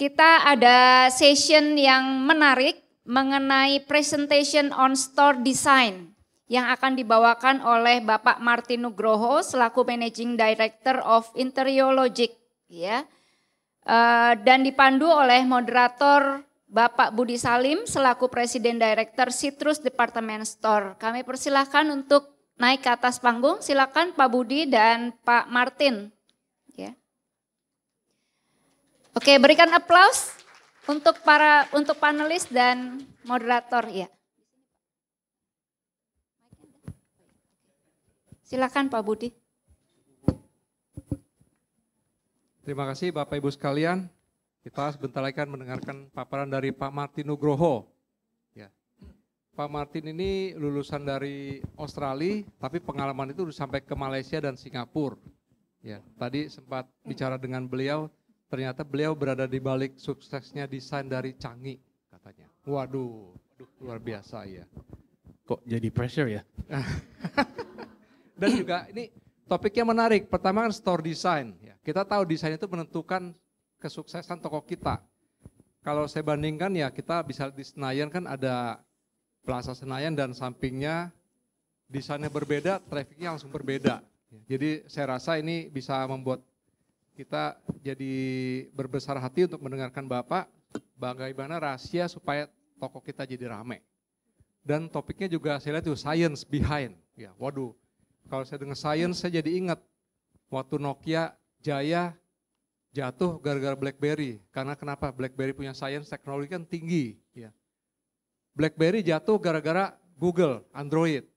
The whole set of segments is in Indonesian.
Kita ada session yang menarik mengenai presentation on store design yang akan dibawakan oleh Bapak Martin Nugroho selaku Managing Director of Interiologic ya. Eh, dan dipandu oleh moderator Bapak Budi Salim selaku Presiden Director Citrus Department Store. Kami persilahkan untuk naik ke atas panggung. Silakan Pak Budi dan Pak Martin. Oke, berikan aplaus untuk para untuk panelis dan moderator ya. Silakan Pak Budi. Terima kasih Bapak Ibu sekalian. Kita sebentar lagi akan mendengarkan paparan dari Pak Martin Nugroho. Ya. Pak Martin ini lulusan dari Australia, tapi pengalaman itu sampai ke Malaysia dan Singapura. Ya, tadi sempat bicara dengan beliau, ternyata beliau berada di balik suksesnya desain dari Canggih katanya. Waduh, luar biasa ya. Kok jadi pressure ya? Dan juga ini topiknya menarik. Pertama kan store design. Ya. Kita tahu desain itu menentukan kesuksesan toko kita. Kalau saya bandingkan ya kita bisa di Senayan kan ada Plaza Senayan dan sampingnya desainnya berbeda, trafiknya langsung berbeda. Jadi saya rasa ini bisa membuat kita jadi berbesar hati untuk mendengarkan Bapak bagaimana rahasia supaya toko kita jadi rame. Dan topiknya juga saya lihat itu science behind. Ya, waduh, kalau saya dengar science saya jadi ingat waktu Nokia jaya jatuh gara-gara BlackBerry. Karena kenapa? BlackBerry punya science teknologi kan tinggi. Ya. BlackBerry jatuh gara-gara Google, Android.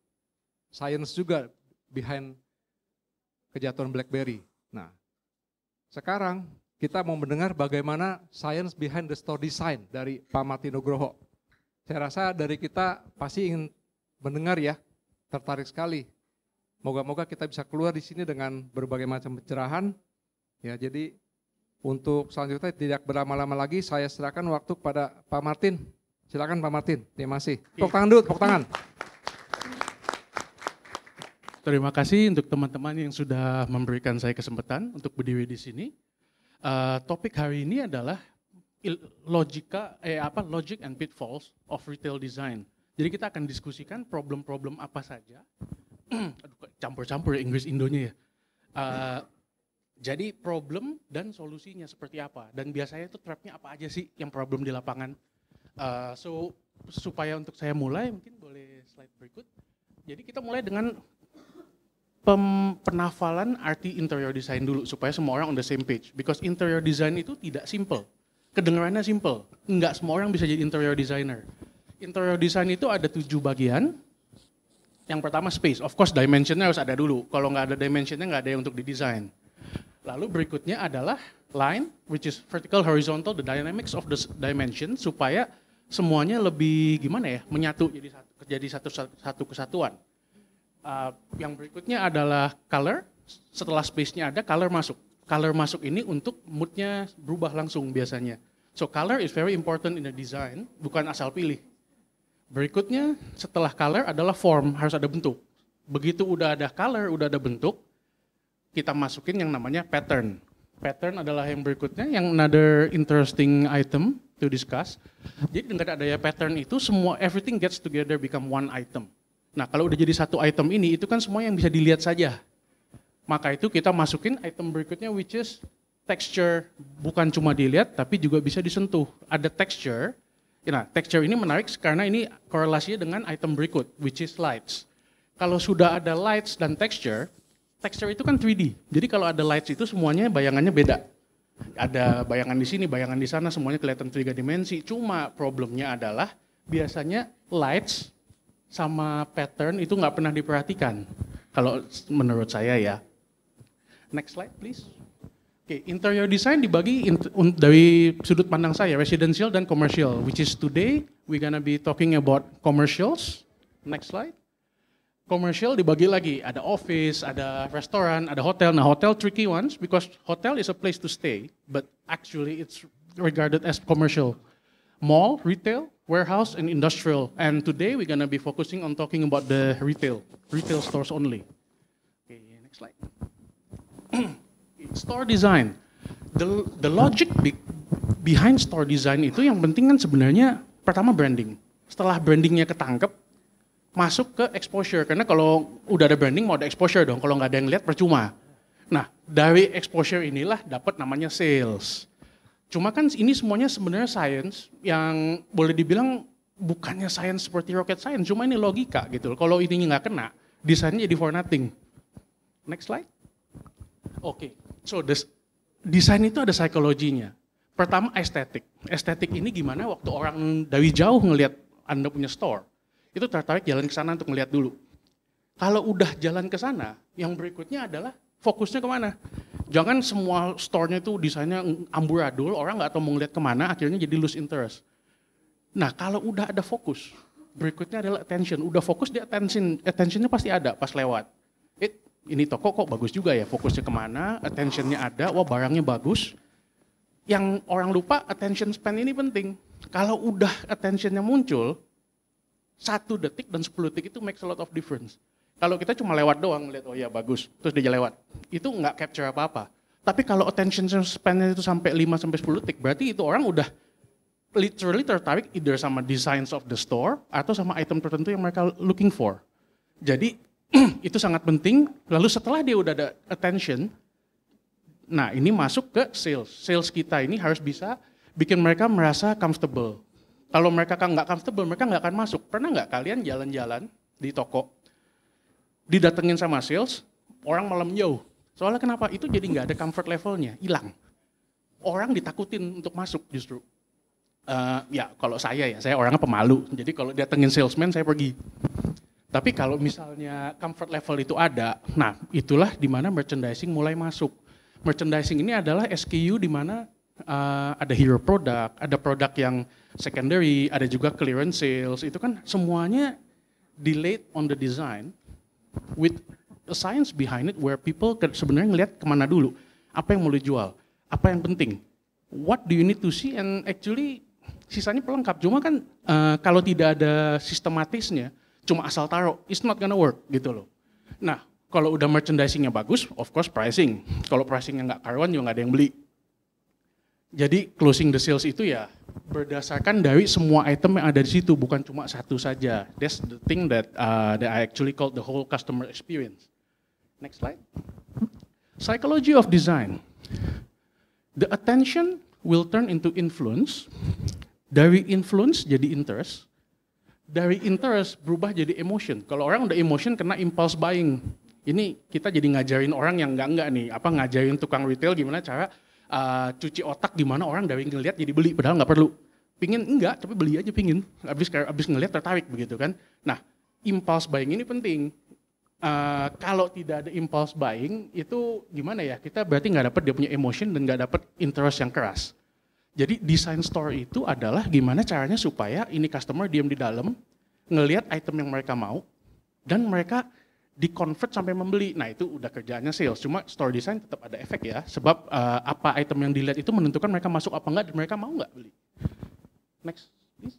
Science juga behind kejatuhan BlackBerry. Nah, sekarang kita mau mendengar bagaimana science behind the store design dari Pak Martino Nugroho. Saya rasa dari kita pasti ingin mendengar ya, tertarik sekali. Moga-moga kita bisa keluar di sini dengan berbagai macam pencerahan. Ya, jadi untuk selanjutnya tidak berlama-lama lagi, saya serahkan waktu kepada Pak Martin. Silakan Pak Martin, terima kasih. Tepuk tangan dulu, tepuk tangan. Terima kasih untuk teman-teman yang sudah memberikan saya kesempatan untuk berdiri di sini. Uh, topik hari ini adalah logika eh apa logic and pitfalls of retail design. Jadi kita akan diskusikan problem-problem apa saja. campur-campur ya Inggris Indonya ya. Uh, jadi problem dan solusinya seperti apa? Dan biasanya itu trapnya apa aja sih yang problem di lapangan? Uh, so supaya untuk saya mulai mungkin boleh slide berikut. Jadi kita mulai dengan pem, penafalan arti interior design dulu supaya semua orang on the same page. Because interior design itu tidak simple. Kedengarannya simple. nggak semua orang bisa jadi interior designer. Interior design itu ada tujuh bagian. Yang pertama space. Of course dimensionnya harus ada dulu. Kalau nggak ada dimensionnya nggak ada yang untuk didesain. Lalu berikutnya adalah line, which is vertical, horizontal, the dynamics of the dimension supaya semuanya lebih gimana ya menyatu jadi satu jadi satu satu kesatuan. Uh, yang berikutnya adalah color. Setelah space-nya ada, color masuk. Color masuk ini untuk mood-nya berubah langsung biasanya. So color is very important in the design, bukan asal pilih. Berikutnya setelah color adalah form, harus ada bentuk. Begitu udah ada color, udah ada bentuk, kita masukin yang namanya pattern. Pattern adalah yang berikutnya, yang another interesting item to discuss. Jadi dengan adanya pattern itu, semua everything gets together become one item. Nah kalau udah jadi satu item ini, itu kan semua yang bisa dilihat saja. Maka itu kita masukin item berikutnya which is texture. Bukan cuma dilihat, tapi juga bisa disentuh. Ada texture, Nah, texture ini menarik karena ini korelasinya dengan item berikut, which is lights. Kalau sudah ada lights dan texture, texture itu kan 3D. Jadi kalau ada lights itu semuanya bayangannya beda. Ada bayangan di sini, bayangan di sana, semuanya kelihatan tiga dimensi. Cuma problemnya adalah biasanya lights sama pattern itu nggak pernah diperhatikan. Kalau menurut saya ya. Next slide please. Oke, okay, interior design dibagi in, dari sudut pandang saya, residential dan commercial, which is today we gonna be talking about commercials. Next slide. Commercial dibagi lagi, ada office, ada restoran, ada hotel. Nah, hotel tricky ones because hotel is a place to stay, but actually it's regarded as commercial. Mall, retail, warehouse and industrial. And today we're gonna be focusing on talking about the retail, retail stores only. Okay, next slide. store design. The, the logic be, behind store design itu yang penting kan sebenarnya pertama branding. Setelah brandingnya ketangkep, masuk ke exposure. Karena kalau udah ada branding mau ada exposure dong. Kalau nggak ada yang lihat percuma. Nah, dari exposure inilah dapat namanya sales. Cuma kan ini semuanya sebenarnya sains yang boleh dibilang bukannya sains seperti rocket science, cuma ini logika gitu. Kalau ini nggak kena, desainnya jadi for nothing. Next slide. Oke, okay. so this, desain itu ada psikologinya. Pertama estetik. Estetik ini gimana waktu orang dari jauh ngelihat Anda punya store, itu tertarik jalan ke sana untuk melihat dulu. Kalau udah jalan ke sana, yang berikutnya adalah fokusnya kemana? Jangan semua store-nya itu desainnya amburadul, orang nggak tahu mau ngeliat kemana, akhirnya jadi lose interest. Nah kalau udah ada fokus, berikutnya adalah attention. Udah fokus dia attention, attentionnya pasti ada pas lewat. It, eh, ini toko kok bagus juga ya, fokusnya kemana, attentionnya ada, wah barangnya bagus. Yang orang lupa attention span ini penting. Kalau udah attentionnya muncul, satu detik dan sepuluh detik itu makes a lot of difference. Kalau kita cuma lewat doang, lihat oh ya bagus, terus dia lewat. Itu nggak capture apa-apa. Tapi kalau attention span itu sampai 5 sampai 10 detik, berarti itu orang udah literally tertarik either sama designs of the store atau sama item tertentu yang mereka looking for. Jadi itu sangat penting. Lalu setelah dia udah ada attention, nah ini masuk ke sales. Sales kita ini harus bisa bikin mereka merasa comfortable. Kalau mereka kan nggak comfortable, mereka nggak akan masuk. Pernah nggak kalian jalan-jalan di toko didatengin sama sales, orang malam jauh. Soalnya kenapa? Itu jadi nggak ada comfort levelnya, hilang. Orang ditakutin untuk masuk justru. Uh, ya kalau saya ya, saya orangnya pemalu. Jadi kalau datengin salesman saya pergi. Tapi kalau misalnya comfort level itu ada, nah itulah dimana merchandising mulai masuk. Merchandising ini adalah SKU dimana uh, eh, ada hero product, ada produk yang secondary, ada juga clearance sales. Itu kan semuanya delayed on the design, with a science behind it where people sebenarnya ngelihat kemana dulu, apa yang mau dijual, apa yang penting, what do you need to see and actually sisanya pelengkap. Cuma kan uh, kalau tidak ada sistematisnya, cuma asal taruh, it's not gonna work gitu loh. Nah, kalau udah merchandisingnya bagus, of course pricing. Kalau pricingnya nggak karuan juga nggak ada yang beli jadi closing the sales itu ya berdasarkan dari semua item yang ada di situ, bukan cuma satu saja. That's the thing that uh, that I actually call the whole customer experience. Next slide. Psychology of design. The attention will turn into influence. Dari influence jadi interest. Dari interest berubah jadi emotion. Kalau orang udah emotion kena impulse buying. Ini kita jadi ngajarin orang yang enggak-enggak nih. Apa ngajarin tukang retail gimana cara uh, cuci otak di mana orang dari ngelihat jadi beli padahal nggak perlu pingin enggak tapi beli aja pingin abis abis ngelihat tertarik begitu kan nah impulse buying ini penting uh, kalau tidak ada impulse buying itu gimana ya kita berarti nggak dapat dia punya emotion dan nggak dapat interest yang keras jadi design store itu adalah gimana caranya supaya ini customer diam di dalam ngelihat item yang mereka mau dan mereka di-convert sampai membeli. Nah, itu udah kerjaannya sales. Cuma store design tetap ada efek ya, sebab uh, apa item yang dilihat itu menentukan mereka masuk apa enggak dan mereka mau enggak beli. Next, please.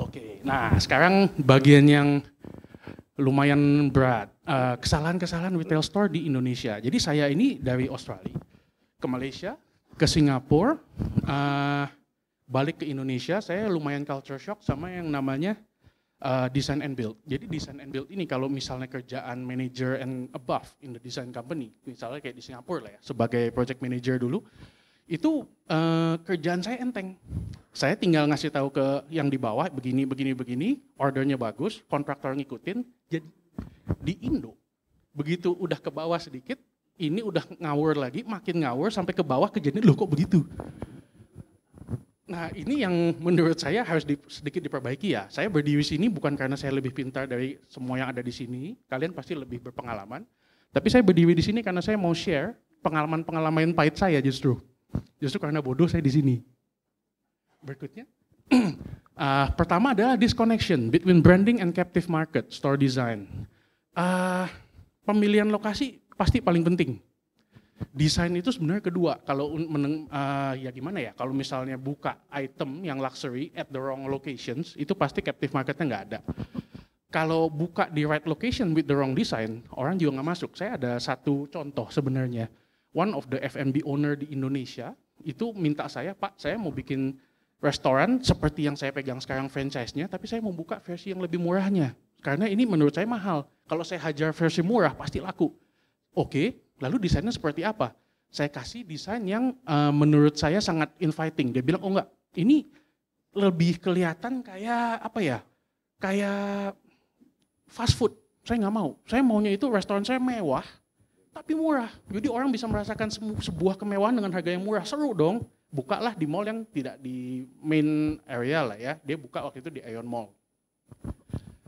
Oke, okay. nah sekarang bagian yang lumayan berat. Eh, kesalahan-kesalahan uh, retail store di Indonesia. Jadi saya ini dari Australia ke Malaysia, ke Singapura, uh, balik ke Indonesia, saya lumayan culture shock sama yang namanya uh, design and build. Jadi design and build ini kalau misalnya kerjaan manager and above in the design company, misalnya kayak di Singapura lah ya, sebagai project manager dulu, itu uh, kerjaan saya enteng. Saya tinggal ngasih tahu ke yang di bawah begini begini begini, ordernya bagus, kontraktor ngikutin. Jadi di Indo begitu udah ke bawah sedikit, ini udah ngawur lagi, makin ngawur sampai ke bawah kejadian loh kok begitu. Nah ini yang menurut saya harus di, sedikit diperbaiki ya. Saya berdiri sini bukan karena saya lebih pintar dari semua yang ada di sini. Kalian pasti lebih berpengalaman. Tapi saya berdiri di sini karena saya mau share pengalaman-pengalaman pahit saya justru. Justru karena bodoh saya di sini. Berikutnya. uh, pertama adalah disconnection between branding and captive market, store design. Uh, pemilihan lokasi pasti paling penting Desain itu sebenarnya kedua. Kalau meneng, uh, ya gimana ya? Kalau misalnya buka item yang luxury at the wrong locations, itu pasti captive marketnya nggak ada. Kalau buka di right location with the wrong design, orang juga nggak masuk. Saya ada satu contoh sebenarnya. One of the F&B owner di Indonesia itu minta saya, Pak, saya mau bikin restoran seperti yang saya pegang sekarang franchise-nya, tapi saya mau buka versi yang lebih murahnya. Karena ini menurut saya mahal. Kalau saya hajar versi murah, pasti laku. Oke, okay, Lalu desainnya seperti apa? Saya kasih desain yang uh, menurut saya sangat inviting. Dia bilang, oh enggak, ini lebih kelihatan kayak apa ya? Kayak fast food. Saya nggak mau. Saya maunya itu restoran saya mewah, tapi murah. Jadi orang bisa merasakan sebuah kemewahan dengan harga yang murah. Seru dong. Bukalah di mall yang tidak di main area lah ya. Dia buka waktu itu di Aeon Mall.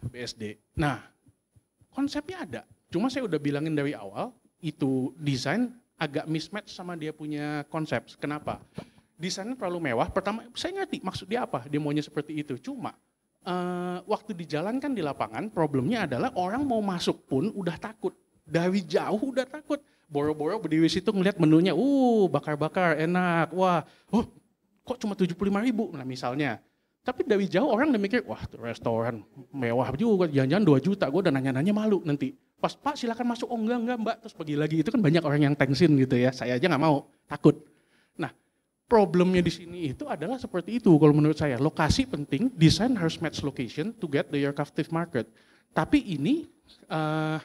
BSD. Nah, konsepnya ada. Cuma saya udah bilangin dari awal, itu desain agak mismatch sama dia punya konsep. Kenapa? Desainnya terlalu mewah. Pertama, saya ngerti maksud dia apa. Dia maunya seperti itu. Cuma uh, waktu dijalankan di lapangan, problemnya adalah orang mau masuk pun udah takut. Dari jauh udah takut. Boro-boro berdiri situ ngeliat menunya, uh bakar-bakar enak, wah, oh kok cuma tujuh 75 ribu, nah misalnya. Tapi dari jauh orang udah mikir, wah restoran mewah juga, jangan-jangan 2 juta, gue udah nanya-nanya malu nanti pas pak silakan masuk oh enggak enggak mbak terus pergi lagi itu kan banyak orang yang tensin gitu ya saya aja nggak mau takut nah problemnya di sini itu adalah seperti itu kalau menurut saya lokasi penting desain harus match location to get the your captive market tapi ini uh,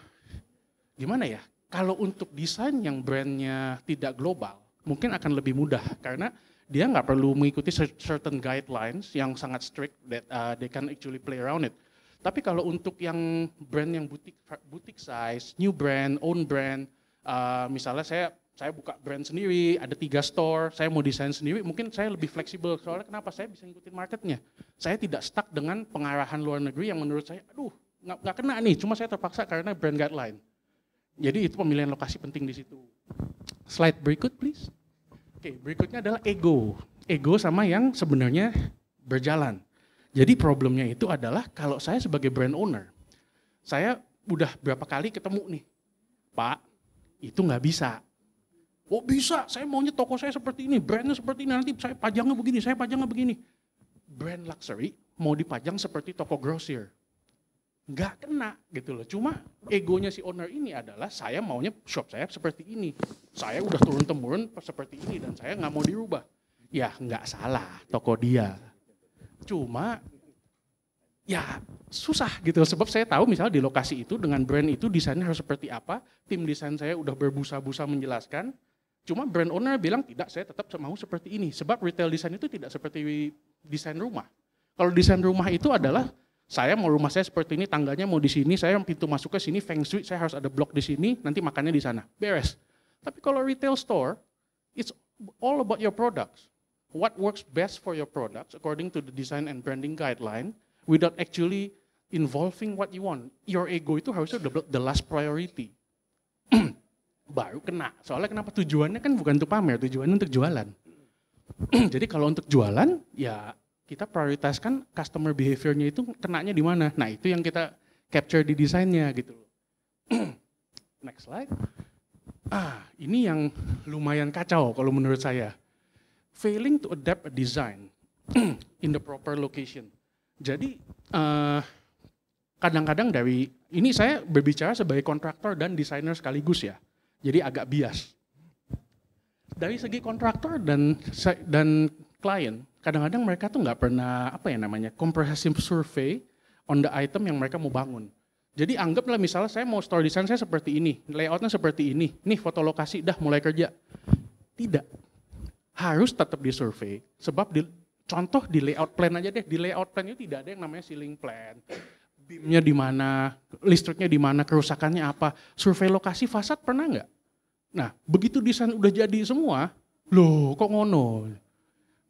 gimana ya kalau untuk desain yang brandnya tidak global mungkin akan lebih mudah karena dia nggak perlu mengikuti certain guidelines yang sangat strict that uh, they can actually play around it tapi kalau untuk yang brand yang butik butik size, new brand, own brand, uh, misalnya saya saya buka brand sendiri, ada tiga store, saya mau desain sendiri, mungkin saya lebih fleksibel. Soalnya kenapa? Saya bisa ngikutin marketnya. Saya tidak stuck dengan pengarahan luar negeri yang menurut saya, aduh, nggak kena nih, cuma saya terpaksa karena brand guideline. Jadi itu pemilihan lokasi penting di situ. Slide berikut, please. Oke, berikutnya adalah ego. Ego sama yang sebenarnya berjalan. Jadi problemnya itu adalah kalau saya sebagai brand owner, saya udah berapa kali ketemu nih, Pak, itu nggak bisa. Oh bisa, saya maunya toko saya seperti ini, brandnya seperti ini, nanti saya pajangnya begini, saya pajangnya begini. Brand luxury mau dipajang seperti toko grosir. Nggak kena gitu loh. Cuma egonya si owner ini adalah saya maunya shop saya seperti ini. Saya udah turun-temurun seperti ini dan saya nggak mau dirubah. Ya nggak salah toko dia Cuma ya susah gitu sebab saya tahu misalnya di lokasi itu dengan brand itu desainnya harus seperti apa, tim desain saya udah berbusa-busa menjelaskan. Cuma brand owner bilang tidak, saya tetap mau seperti ini sebab retail desain itu tidak seperti desain rumah. Kalau desain rumah itu adalah saya mau rumah saya seperti ini, tangganya mau di sini, saya pintu masuk ke sini, feng shui, saya harus ada blok di sini, nanti makannya di sana. Beres. Tapi kalau retail store, it's all about your products what works best for your products according to the design and branding guideline without actually involving what you want. Your ego itu harusnya the, the last priority. Baru kena. Soalnya kenapa tujuannya kan bukan untuk pamer, tujuannya untuk jualan. Jadi kalau untuk jualan, ya kita prioritaskan customer behaviornya itu kenanya di mana. Nah itu yang kita capture di desainnya gitu Next slide. Ah, ini yang lumayan kacau kalau menurut saya failing to adapt a design in the proper location. Jadi kadang eh, kadang-kadang dari ini saya berbicara sebagai kontraktor dan desainer sekaligus ya. Jadi agak bias. Dari segi kontraktor dan dan klien, kadang-kadang mereka tuh nggak pernah apa ya namanya comprehensive survey on the item yang mereka mau bangun. Jadi anggaplah misalnya saya mau store design saya seperti ini, layoutnya seperti ini, nih foto lokasi dah mulai kerja. Tidak, harus tetap di survei, sebab di, contoh di layout plan aja deh di layout plan itu tidak ada yang namanya ceiling plan bimnya di mana listriknya di mana kerusakannya apa survei lokasi fasad pernah nggak nah begitu desain udah jadi semua loh kok ngono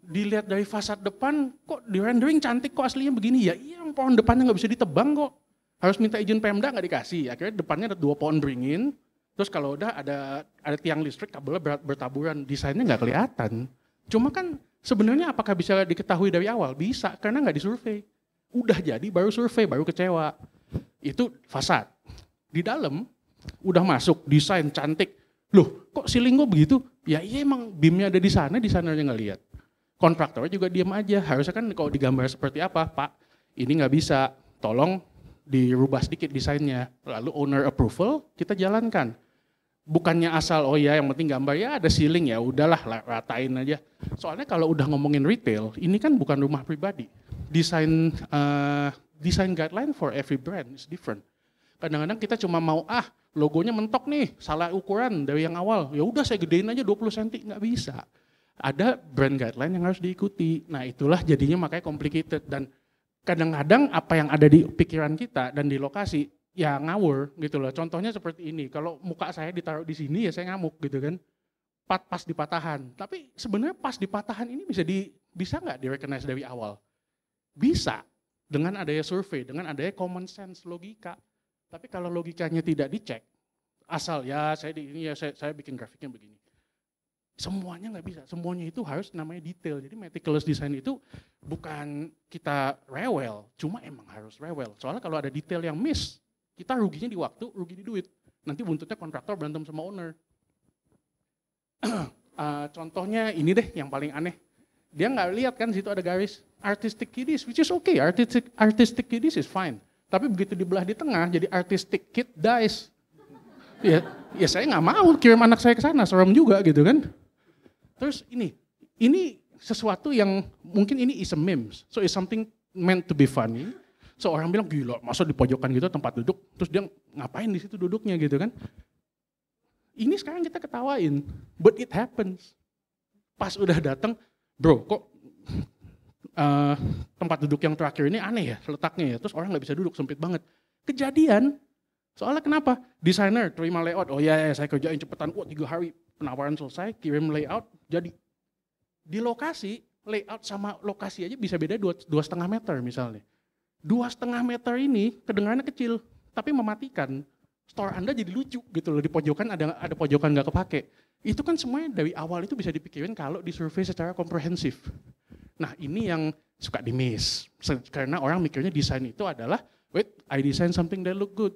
dilihat dari fasad depan kok di rendering cantik kok aslinya begini ya iya pohon depannya nggak bisa ditebang kok harus minta izin Pemda nggak dikasih akhirnya depannya ada dua pohon beringin Terus kalau udah ada ada tiang listrik kabelnya boleh bertaburan, desainnya nggak kelihatan. Cuma kan sebenarnya apakah bisa diketahui dari awal? Bisa, karena nggak disurvei. Udah jadi baru survei, baru kecewa. Itu fasad. Di dalam udah masuk desain cantik. Loh, kok siling gue begitu? Ya iya emang bimnya ada di sana, di sana nggak lihat. Kontraktornya juga diam aja. Harusnya kan kalau digambar seperti apa, Pak, ini nggak bisa. Tolong dirubah sedikit desainnya. Lalu owner approval kita jalankan bukannya asal oh ya yang penting gambar ya ada ceiling ya udahlah ratain aja. Soalnya kalau udah ngomongin retail, ini kan bukan rumah pribadi. Desain uh, desain guideline for every brand is different. Kadang-kadang kita cuma mau ah logonya mentok nih, salah ukuran dari yang awal. Ya udah saya gedein aja 20 cm nggak bisa. Ada brand guideline yang harus diikuti. Nah, itulah jadinya makanya complicated dan kadang-kadang apa yang ada di pikiran kita dan di lokasi ya ngawur gitu loh. Contohnya seperti ini, kalau muka saya ditaruh di sini ya saya ngamuk gitu kan. Pat pas di Tapi sebenarnya pas di ini bisa di bisa nggak di recognize dari awal? Bisa dengan adanya survei, dengan adanya common sense logika. Tapi kalau logikanya tidak dicek, asal ya saya di ini ya saya, saya bikin grafiknya begini. Semuanya nggak bisa, semuanya itu harus namanya detail. Jadi meticulous design itu bukan kita rewel, cuma emang harus rewel. Soalnya kalau ada detail yang miss, kita ruginya di waktu, rugi di duit. Nanti buntutnya kontraktor berantem sama owner. uh, contohnya ini deh yang paling aneh. Dia nggak lihat kan situ ada garis artistic kiddies, which is okay. Artistic artistic kiddies is fine. Tapi begitu dibelah di tengah, jadi artistic kid dies. Ya, ya saya nggak mau kirim anak saya ke sana, serem juga gitu kan. Terus ini, ini sesuatu yang mungkin ini is a memes. so it's something meant to be funny seorang bilang gila masuk di pojokan gitu tempat duduk terus dia ngapain di situ duduknya gitu kan ini sekarang kita ketawain but it happens pas udah datang bro kok uh, tempat duduk yang terakhir ini aneh ya letaknya ya terus orang nggak bisa duduk sempit banget kejadian soalnya kenapa desainer terima layout oh ya, ya saya kerjain cepetan oh, tiga hari penawaran selesai kirim layout jadi di lokasi layout sama lokasi aja bisa beda dua, dua setengah meter misalnya dua setengah meter ini kedengarannya kecil tapi mematikan store anda jadi lucu gitu loh di pojokan ada ada pojokan nggak kepake itu kan semuanya dari awal itu bisa dipikirin kalau disurvey secara komprehensif nah ini yang suka di miss karena orang mikirnya desain itu adalah wait I design something that look good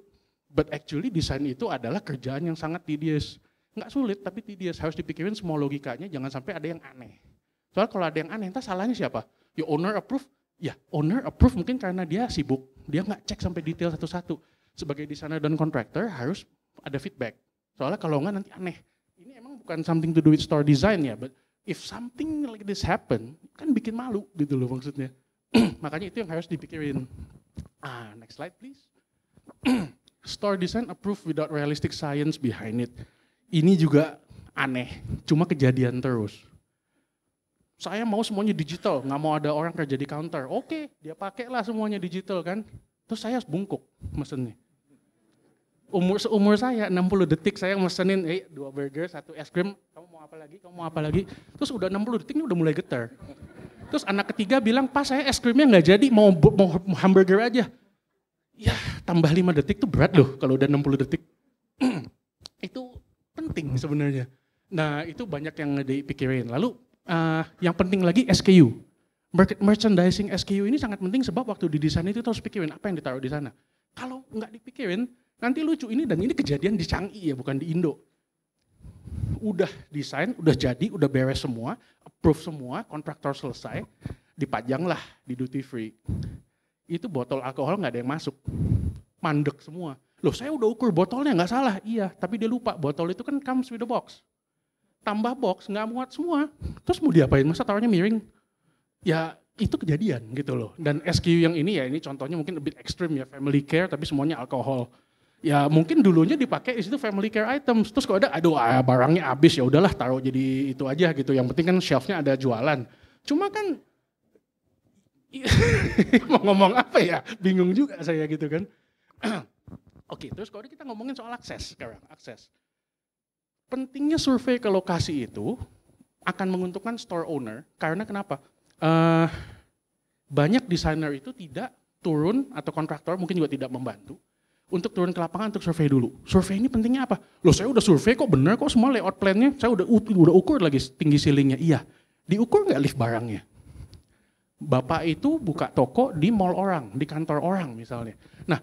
but actually desain itu adalah kerjaan yang sangat tedious nggak sulit tapi tedious harus dipikirin semua logikanya jangan sampai ada yang aneh soal kalau ada yang aneh entah salahnya siapa ya owner approve Ya, owner approve mungkin karena dia sibuk, dia nggak cek sampai detail satu-satu. Sebagai desainer dan kontraktor harus ada feedback. Soalnya kalau nggak nanti aneh. Ini emang bukan something to do with store design ya, but if something like this happen, kan bikin malu gitu loh maksudnya. Makanya itu yang harus dipikirin. Ah, next slide please. store design approve without realistic science behind it. Ini juga aneh, cuma kejadian terus saya mau semuanya digital, nggak mau ada orang kerja di counter. Oke, dia pakailah semuanya digital kan. Terus saya bungkuk mesennya. Umur seumur saya 60 detik saya mesenin eh dua burger, satu es krim, kamu mau apa lagi? Kamu mau apa lagi? Terus udah 60 detiknya udah mulai getar. Terus anak ketiga bilang, "Pas saya es krimnya nggak jadi, mau mau hamburger aja." Ya, tambah 5 detik tuh berat loh kalau udah 60 detik. itu penting sebenarnya. Nah, itu banyak yang dipikirin. Lalu uh, yang penting lagi SKU. market Merchandising SKU ini sangat penting sebab waktu didesain itu harus pikirin apa yang ditaruh di sana. Kalau nggak dipikirin, nanti lucu ini dan ini kejadian di Changi ya, bukan di Indo. Udah desain, udah jadi, udah beres semua, approve semua, kontraktor selesai, dipajang lah di duty free. Itu botol alkohol nggak ada yang masuk. Mandek semua. Loh saya udah ukur botolnya nggak salah, iya. Tapi dia lupa botol itu kan comes with the box tambah box nggak muat semua terus mau diapain masa taruhnya miring ya itu kejadian gitu loh dan SQ yang ini ya ini contohnya mungkin lebih ekstrim ya family care tapi semuanya alkohol ya mungkin dulunya dipakai itu family care items terus kalau ada aduh ah, barangnya habis ya udahlah taruh jadi itu aja gitu yang penting kan shelfnya ada jualan cuma kan mau ngomong apa ya bingung juga saya gitu kan oke terus kalau kita ngomongin soal akses sekarang akses pentingnya survei ke lokasi itu akan menguntungkan store owner karena kenapa? Uh, banyak desainer itu tidak turun atau kontraktor mungkin juga tidak membantu untuk turun ke lapangan untuk survei dulu. Survei ini pentingnya apa? Loh saya udah survei kok bener kok semua layout plannya, saya udah udah ukur lagi tinggi ceilingnya. Iya, diukur nggak lift barangnya? Bapak itu buka toko di mall orang, di kantor orang misalnya. Nah,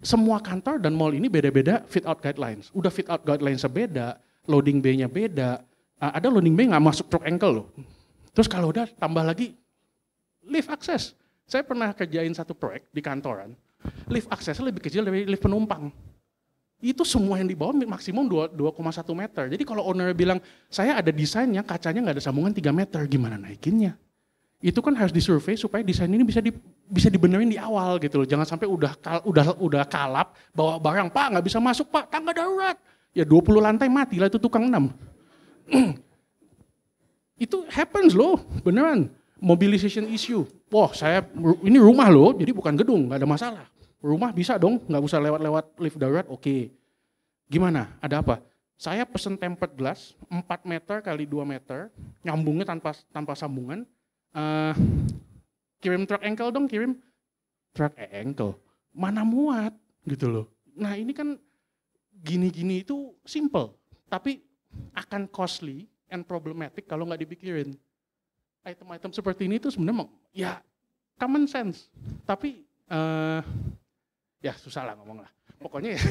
semua kantor dan mall ini beda-beda fit out guidelines. Udah fit out guidelines sebeda loading B-nya beda, ada loading B nggak masuk truk ankle loh. Terus kalau udah tambah lagi lift akses. Saya pernah kerjain satu proyek di kantoran, lift akses lebih kecil dari lift penumpang. Itu semua yang di bawah maksimum 2,1 meter. Jadi kalau owner bilang, saya ada desainnya, kacanya nggak ada sambungan 3 meter, gimana naikinnya? Itu kan harus disurvey supaya desain ini bisa di, bisa dibenerin di awal gitu loh. Jangan sampai udah kal, udah udah kalap, bawa barang, Pak nggak bisa masuk Pak, tangga darurat. Ya 20 lantai mati lah itu tukang 6. itu happens loh, beneran. Mobilization issue. Wah saya, ini rumah loh, jadi bukan gedung, nggak ada masalah. Rumah bisa dong, nggak usah lewat-lewat lift darurat, oke. Okay. Gimana, ada apa? Saya pesen tempered glass, 4 meter kali 2 meter, nyambungnya tanpa tanpa sambungan. Uh, kirim truk engkel dong, kirim truk eh, engkel. Mana muat gitu loh. Nah ini kan gini-gini itu simple, tapi akan costly and problematic kalau nggak dipikirin. Item-item seperti ini itu sebenarnya ya common sense, tapi uh, ya susah lah ngomong lah. Pokoknya ya,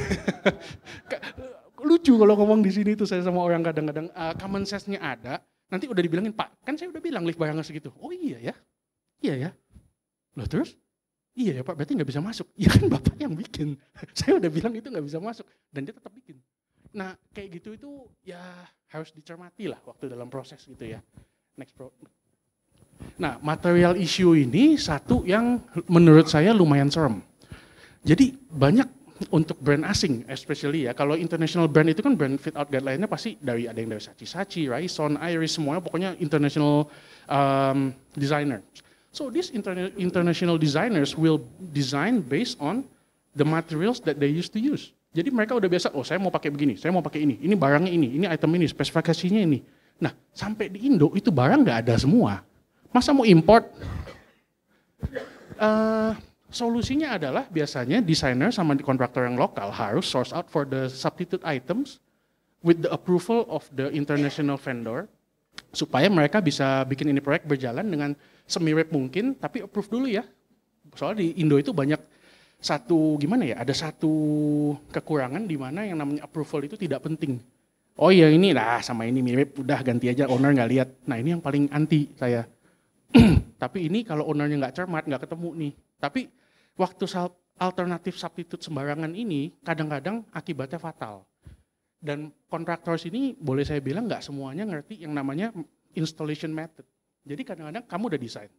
lucu kalau ngomong di sini itu saya sama orang kadang-kadang uh, common sense-nya ada, nanti udah dibilangin Pak, kan saya udah bilang lift bayangan segitu. Oh iya ya, iya ya. Loh terus? Iya ya Pak, berarti nggak bisa masuk. Ya kan Bapak yang bikin. Saya udah bilang itu nggak bisa masuk. Dan dia tetap bikin. Nah kayak gitu itu ya harus dicermati lah waktu dalam proses gitu ya. Next pro. Nah material issue ini satu yang menurut saya lumayan serem. Jadi banyak untuk brand asing especially ya, kalau international brand itu kan brand fit out guideline-nya pasti dari ada yang dari Sachi Sachi, Raison, Iris, semuanya pokoknya international um, designer. So these interna international designers will design based on the materials that they used to use. Jadi mereka udah biasa, oh saya mau pakai begini, saya mau pakai ini, ini barangnya ini, ini item ini, spesifikasinya ini. Nah, sampai di Indo itu barang nggak ada semua. Masa mau import? Uh, solusinya adalah biasanya desainer sama kontraktor yang lokal harus source out for the substitute items with the approval of the international vendor supaya mereka bisa bikin ini proyek berjalan dengan semirip mungkin tapi approve dulu ya soalnya di Indo itu banyak satu gimana ya ada satu kekurangan di mana yang namanya approval itu tidak penting oh ya ini lah sama ini mirip udah ganti aja owner nggak lihat nah ini yang paling anti saya tapi ini kalau ownernya nggak cermat nggak ketemu nih tapi waktu alternatif substitute sembarangan ini kadang-kadang akibatnya fatal dan kontraktor sini boleh saya bilang nggak semuanya ngerti yang namanya installation method. Jadi kadang-kadang kamu udah desain.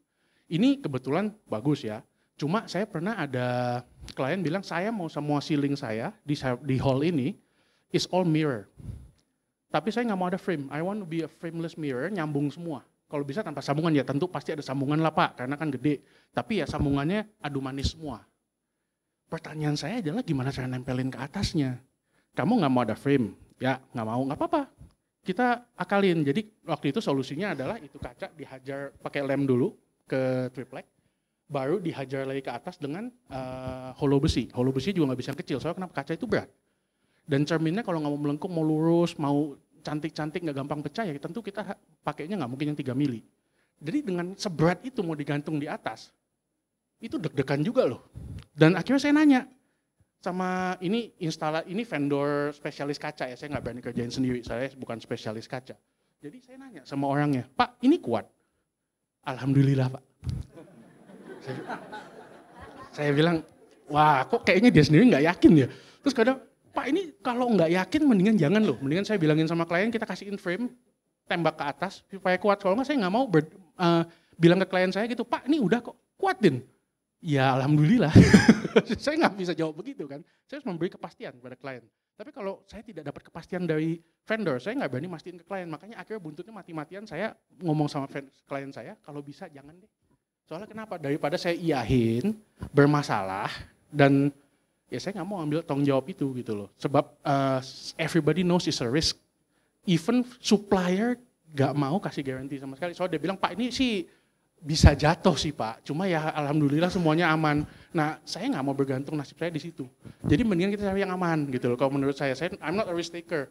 Ini kebetulan bagus ya. Cuma saya pernah ada klien bilang saya mau semua ceiling saya di, di hall ini is all mirror. Tapi saya nggak mau ada frame. I want to be a frameless mirror, nyambung semua. Kalau bisa tanpa sambungan ya tentu pasti ada sambungan lah Pak, karena kan gede. Tapi ya sambungannya adu manis semua. Pertanyaan saya adalah gimana saya nempelin ke atasnya kamu nggak mau ada frame, ya nggak mau nggak apa-apa. Kita akalin. Jadi waktu itu solusinya adalah itu kaca dihajar pakai lem dulu ke triplek, baru dihajar lagi ke atas dengan uh, eh, hollow besi. Hollow besi juga nggak bisa yang kecil, soalnya kenapa kaca itu berat. Dan cerminnya kalau nggak mau melengkung, mau lurus, mau cantik-cantik nggak gampang pecah ya tentu kita pakainya nggak mungkin yang 3 mili. Jadi dengan seberat itu mau digantung di atas, itu deg-degan juga loh. Dan akhirnya saya nanya, sama ini instala ini vendor spesialis kaca ya saya nggak berani kerjain sendiri saya bukan spesialis kaca jadi saya nanya sama orangnya pak ini kuat alhamdulillah pak saya, saya bilang wah kok kayaknya dia sendiri nggak yakin ya terus kadang pak ini kalau nggak yakin mendingan jangan loh mendingan saya bilangin sama klien kita kasihin frame tembak ke atas supaya kuat kalau nggak saya nggak mau ber, uh, bilang ke klien saya gitu pak ini udah kok kuatin Ya alhamdulillah, saya nggak bisa jawab begitu kan. Saya harus memberi kepastian kepada klien. Tapi kalau saya tidak dapat kepastian dari vendor, saya nggak berani mastiin ke klien. Makanya akhirnya buntutnya mati-matian saya ngomong sama klien saya, kalau bisa jangan deh. Soalnya kenapa? Daripada saya iahin, bermasalah, dan ya saya nggak mau ambil tanggung jawab itu gitu loh. Sebab uh, everybody knows it's a risk. Even supplier nggak mau kasih garansi sama sekali. Soalnya dia bilang, Pak ini sih bisa jatuh sih Pak. Cuma ya alhamdulillah semuanya aman. Nah, saya nggak mau bergantung nasib saya di situ. Jadi mendingan kita cari yang aman gitu loh. Kalau menurut saya, saya I'm not a risk taker.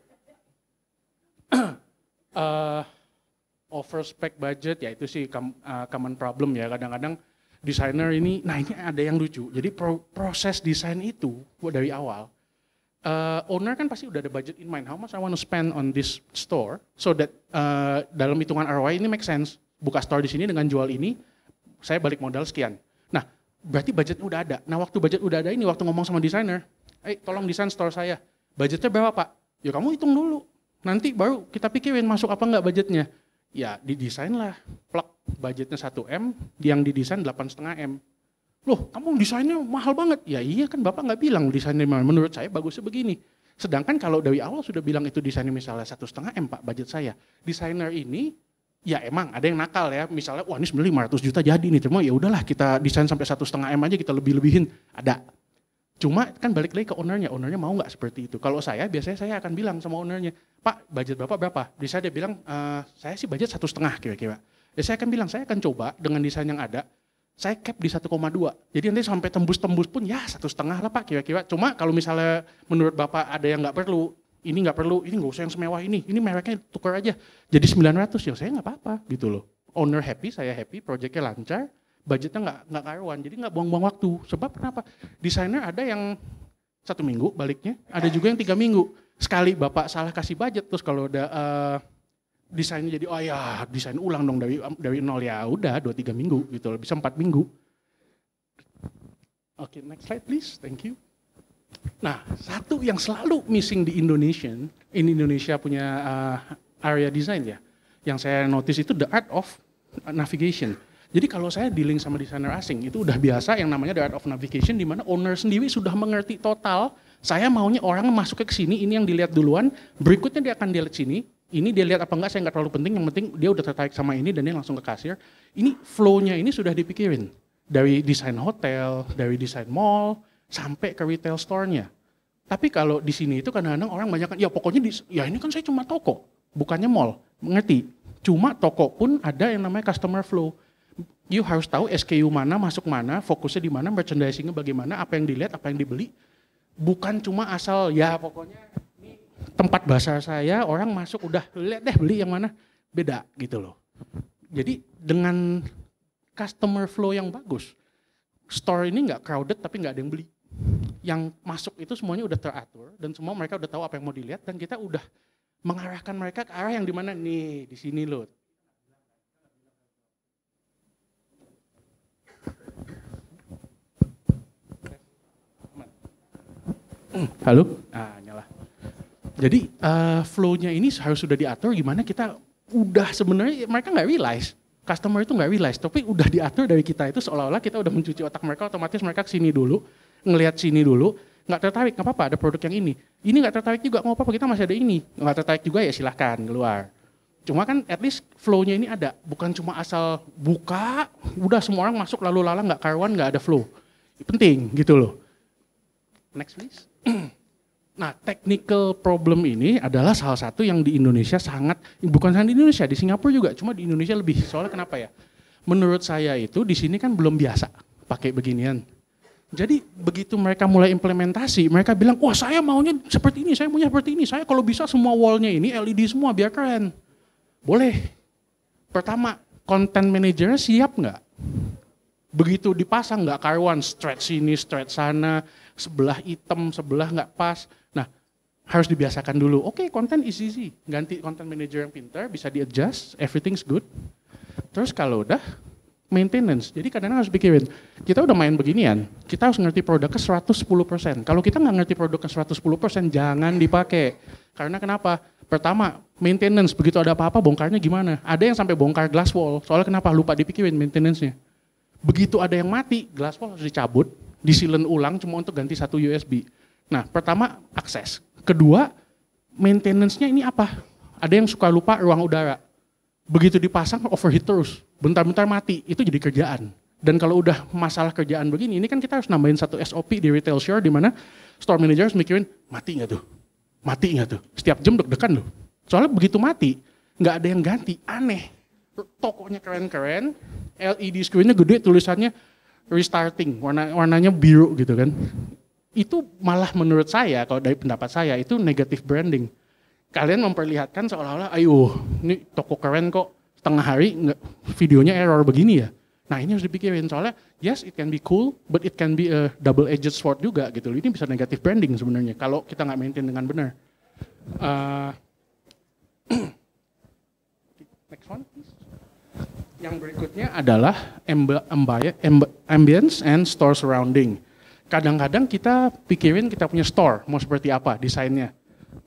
uh, spec budget ya itu sih eh, common problem ya. Kadang-kadang desainer ini, nah ini ada yang lucu. Jadi pro, proses desain itu dari awal, uh, owner kan pasti udah ada budget in mind. How much I want to spend on this store so that uh, dalam hitungan ROI ini make sense buka store di sini dengan jual ini, saya balik modal sekian. Nah, berarti budget udah ada. Nah, waktu budget udah ada ini, waktu ngomong sama desainer, eh tolong desain store saya. Budgetnya berapa pak? Ya kamu hitung dulu. Nanti baru kita pikirin masuk apa enggak budgetnya. Ya didesain lah. Plak budgetnya 1M, yang didesain 8,5M. Loh, kamu desainnya mahal banget. Ya iya kan Bapak nggak bilang desainnya mahal. Menurut saya bagusnya begini. Sedangkan kalau dari awal sudah bilang itu desainnya misalnya satu setengah M Pak budget saya. Desainer ini ya emang ada yang nakal ya misalnya wah ini sebenarnya 500 juta jadi nih cuma ya udahlah kita desain sampai satu setengah m aja kita lebih lebihin ada cuma kan balik lagi ke ownernya ownernya mau nggak seperti itu kalau saya biasanya saya akan bilang sama ownernya pak budget bapak berapa bisa dia bilang e, saya sih budget satu setengah kira-kira ya saya akan bilang saya akan coba dengan desain yang ada saya cap di 1,2 jadi nanti sampai tembus-tembus pun ya satu setengah lah pak kira-kira cuma kalau misalnya menurut bapak ada yang nggak perlu ini nggak perlu, ini nggak usah yang semewah ini, ini mereknya tukar aja. Jadi 900 ya saya nggak apa-apa gitu loh. Owner happy, saya happy, proyeknya lancar, budgetnya nggak nggak karuan, jadi nggak buang-buang waktu. Sebab kenapa? Desainer ada yang satu minggu baliknya, ada juga yang tiga minggu. Sekali bapak salah kasih budget, terus kalau udah uh, desainnya jadi oh ya desain ulang dong dari dari nol ya udah dua tiga minggu gitu loh, bisa empat minggu. Oke, okay, next slide please, thank you. Nah, satu yang selalu missing di Indonesia, in Indonesia punya uh, area design ya, yang saya notice itu the art of navigation. Jadi kalau saya dealing sama desainer asing itu udah biasa yang namanya the art of navigation di mana owner sendiri sudah mengerti total saya maunya orang masuk ke sini ini yang dilihat duluan, berikutnya dia akan dilihat sini, ini dia lihat apa enggak saya enggak terlalu penting, yang penting dia udah tertarik sama ini dan dia langsung ke kasir. Ini flow-nya ini sudah dipikirin dari desain hotel, dari desain mall, sampai ke retail store-nya. Tapi kalau di sini itu kadang-kadang orang banyak ya pokoknya di, ya ini kan saya cuma toko, bukannya mall. Mengerti? Cuma toko pun ada yang namanya customer flow. You harus tahu SKU mana, masuk mana, fokusnya di mana, merchandisingnya bagaimana, apa yang dilihat, apa yang dibeli. Bukan cuma asal ya pokoknya tempat bahasa saya orang masuk udah lihat deh beli yang mana. Beda gitu loh. Jadi dengan customer flow yang bagus, store ini nggak crowded tapi nggak ada yang beli yang masuk itu semuanya udah teratur dan semua mereka udah tahu apa yang mau dilihat dan kita udah mengarahkan mereka ke arah yang dimana nih di sini loh Halo? ah, nyala. Jadi uh, flow-nya ini harus sudah diatur gimana kita udah sebenarnya mereka nggak realize. Customer itu nggak realize, tapi udah diatur dari kita itu seolah-olah kita udah mencuci otak mereka, otomatis mereka kesini dulu ngelihat sini dulu, nggak tertarik, nggak apa-apa, ada produk yang ini. Ini nggak tertarik juga, nggak apa-apa, kita masih ada ini. Nggak tertarik juga ya silahkan keluar. Cuma kan at least flow-nya ini ada, bukan cuma asal buka, udah semua orang masuk lalu lalang nggak karuan, nggak ada flow. Penting gitu loh. Next please. Nah, technical problem ini adalah salah satu yang di Indonesia sangat, bukan hanya di Indonesia, di Singapura juga, cuma di Indonesia lebih. Soalnya kenapa ya? Menurut saya itu di sini kan belum biasa pakai beginian jadi begitu mereka mulai implementasi, mereka bilang, wah saya maunya seperti ini, saya maunya seperti ini, saya kalau bisa semua wallnya ini LED semua biar keren. Boleh. Pertama, content manajernya siap nggak? Begitu dipasang nggak karyawan stretch sini, stretch sana, sebelah item sebelah nggak pas. Nah, harus dibiasakan dulu. Oke, okay, konten is easy. Ganti konten manajer yang pintar, bisa di-adjust, everything's good. Terus kalau udah, maintenance. Jadi kadang-kadang harus pikirin, kita udah main beginian, kita harus ngerti produk produknya 110%. Kalau kita nggak ngerti produk produknya 110%, jangan dipakai. Karena kenapa? Pertama, maintenance. Begitu ada apa-apa, bongkarnya gimana? Ada yang sampai bongkar glass wall. Soalnya kenapa? Lupa dipikirin maintenance-nya. Begitu ada yang mati, glass wall harus dicabut, disilen ulang cuma untuk ganti satu USB. Nah, pertama, akses. Kedua, maintenance-nya ini apa? Ada yang suka lupa ruang udara. Begitu dipasang, overheat terus bentar-bentar mati, itu jadi kerjaan. Dan kalau udah masalah kerjaan begini, ini kan kita harus nambahin satu SOP di retail share di mana store manager harus mikirin, mati nggak tuh? Mati nggak tuh? Setiap jam deg-degan loh. Soalnya begitu mati, nggak ada yang ganti, aneh. Tokonya keren-keren, LED screen gede tulisannya restarting, warna warnanya biru gitu kan. Itu malah menurut saya, kalau dari pendapat saya, itu negatif branding. Kalian memperlihatkan seolah-olah, ayo, ini toko keren kok, setengah hari nggak videonya error begini ya. Nah ini harus dipikirin soalnya yes it can be cool but it can be a double edged sword juga gitu. Ini bisa negatif branding sebenarnya kalau kita nggak maintain dengan benar. Uh, next one Yang berikutnya adalah amb amb ambience and store surrounding. Kadang-kadang kita pikirin kita punya store mau seperti apa desainnya.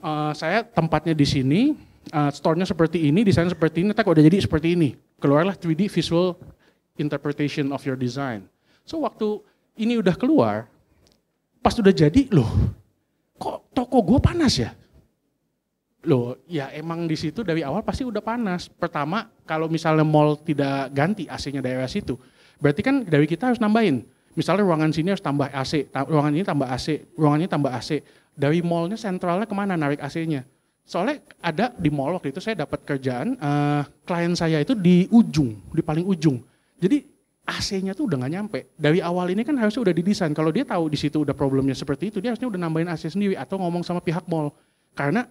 Uh, saya tempatnya di sini, uh, store-nya seperti ini, desain seperti ini, tak udah jadi seperti ini. Keluarlah 3D visual interpretation of your design. So waktu ini udah keluar, pas udah jadi, loh kok toko gue panas ya? Loh, ya emang di situ dari awal pasti udah panas. Pertama, kalau misalnya mall tidak ganti AC-nya daerah situ, berarti kan dari kita harus nambahin. Misalnya ruangan sini harus tambah AC, ruangan ini tambah AC, ruangan ini tambah AC. Dari mallnya sentralnya kemana narik AC-nya? Soalnya ada di mall waktu itu saya dapat kerjaan uh, klien saya itu di ujung, di paling ujung. Jadi AC-nya tuh udah gak nyampe. Dari awal ini kan harusnya udah didesain. Kalau dia tahu di situ udah problemnya seperti itu, dia harusnya udah nambahin AC sendiri atau ngomong sama pihak mall. Karena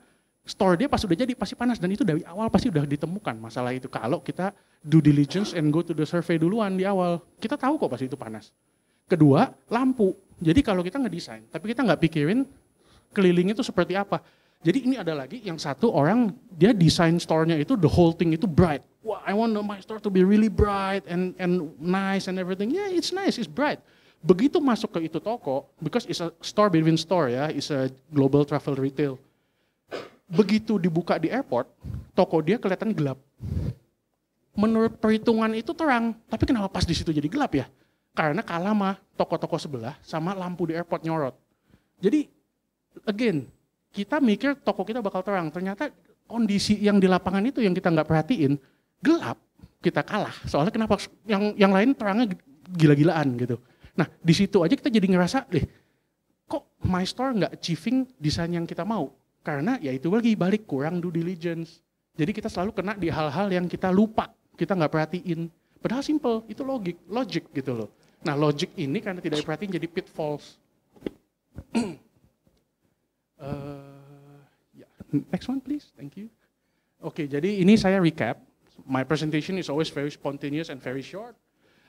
store dia pas udah jadi pasti panas dan itu dari awal pasti udah ditemukan masalah itu. Kalau kita do diligence and go to the survey duluan di awal, kita tahu kok pasti itu panas. Kedua, lampu. Jadi kalau kita ngedesain, tapi kita nggak pikirin kelilingnya itu seperti apa jadi ini ada lagi yang satu orang dia desain store-nya itu the whole thing itu bright. Wah, I want my store to be really bright and and nice and everything. Yeah, it's nice, it's bright. Begitu masuk ke itu toko, because it's a store between store ya, it's a global travel retail. Begitu dibuka di airport, toko dia kelihatan gelap. Menurut perhitungan itu terang, tapi kenapa pas di situ jadi gelap ya? Karena kalah mah toko-toko sebelah sama lampu di airport nyorot. Jadi again, kita mikir toko kita bakal terang. Ternyata kondisi yang di lapangan itu yang kita nggak perhatiin, gelap, kita kalah. Soalnya kenapa yang yang lain terangnya gila-gilaan gitu. Nah, di situ aja kita jadi ngerasa, deh, kok my store nggak achieving desain yang kita mau? Karena ya itu lagi balik kurang due diligence. Jadi kita selalu kena di hal-hal yang kita lupa, kita nggak perhatiin. Padahal simple, itu logik, logic gitu loh. Nah, logic ini karena tidak diperhatiin jadi pitfalls. Uh, eh, yeah. Next one please, thank you. Oke, okay, jadi ini saya recap. My presentation is always very spontaneous and very short.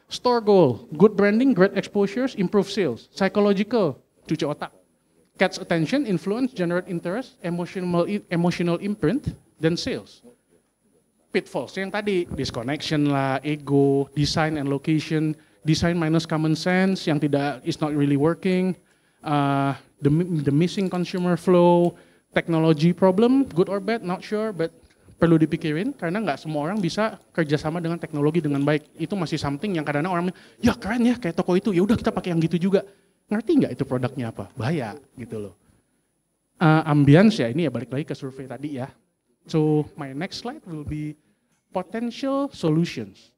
Store goal, good branding, great exposures, improve sales. Psychological, cuci otak. Catch attention, influence, generate interest, emotional emotional imprint, then sales. Pitfalls yang tadi, disconnection lah, ego, design and location, design minus common sense yang tidak is not really working, uh, the, the missing consumer flow, technology problem, good or bad, not sure, but perlu dipikirin karena nggak semua orang bisa kerjasama dengan teknologi dengan baik. Itu masih something yang kadang-kadang orang ya keren ya kayak toko itu, ya udah kita pakai yang gitu juga. Ngerti nggak itu produknya apa? Bahaya gitu loh. Uh, ambience ya ini ya balik lagi ke survei tadi ya. So my next slide will be potential solutions.